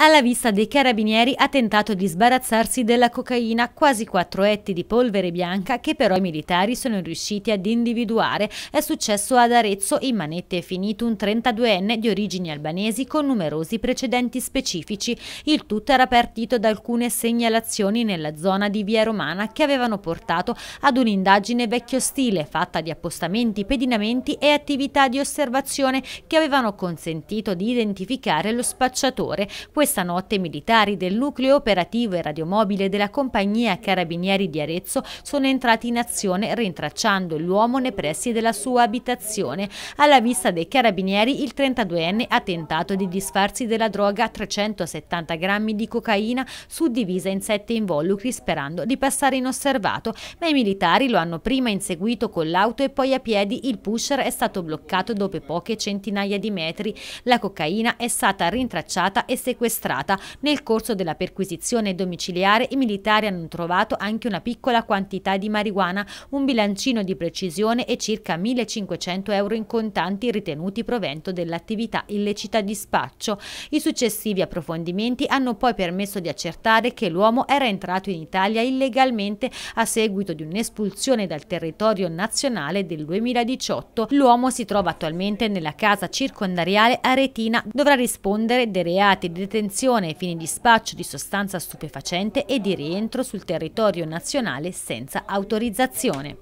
alla vista dei carabinieri ha tentato di sbarazzarsi della cocaina, quasi 4 etti di polvere bianca che però i militari sono riusciti ad individuare. È successo ad Arezzo, in manette è finito un 32enne di origini albanesi con numerosi precedenti specifici. Il tutto era partito da alcune segnalazioni nella zona di Via Romana che avevano portato ad un'indagine vecchio stile fatta di appostamenti, pedinamenti e attività di osservazione che avevano consentito di identificare lo spacciatore. Questo questa notte i militari del nucleo operativo e radiomobile della compagnia Carabinieri di Arezzo sono entrati in azione rintracciando l'uomo nei pressi della sua abitazione. Alla vista dei carabinieri il 32enne ha tentato di disfarsi della droga a 370 grammi di cocaina suddivisa in sette involucri sperando di passare inosservato, ma i militari lo hanno prima inseguito con l'auto e poi a piedi il pusher è stato bloccato dopo poche centinaia di metri. La cocaina è stata rintracciata e sequestrata sequestrata. Nel corso della perquisizione domiciliare i militari hanno trovato anche una piccola quantità di marijuana, un bilancino di precisione e circa 1.500 euro in contanti ritenuti provento dell'attività illecita di spaccio. I successivi approfondimenti hanno poi permesso di accertare che l'uomo era entrato in Italia illegalmente a seguito di un'espulsione dal territorio nazionale del 2018. L'uomo si trova attualmente nella casa circondariale Aretina, dovrà rispondere dei reati di detenzione detenzione ai fini di spaccio di sostanza stupefacente e di rientro sul territorio nazionale senza autorizzazione.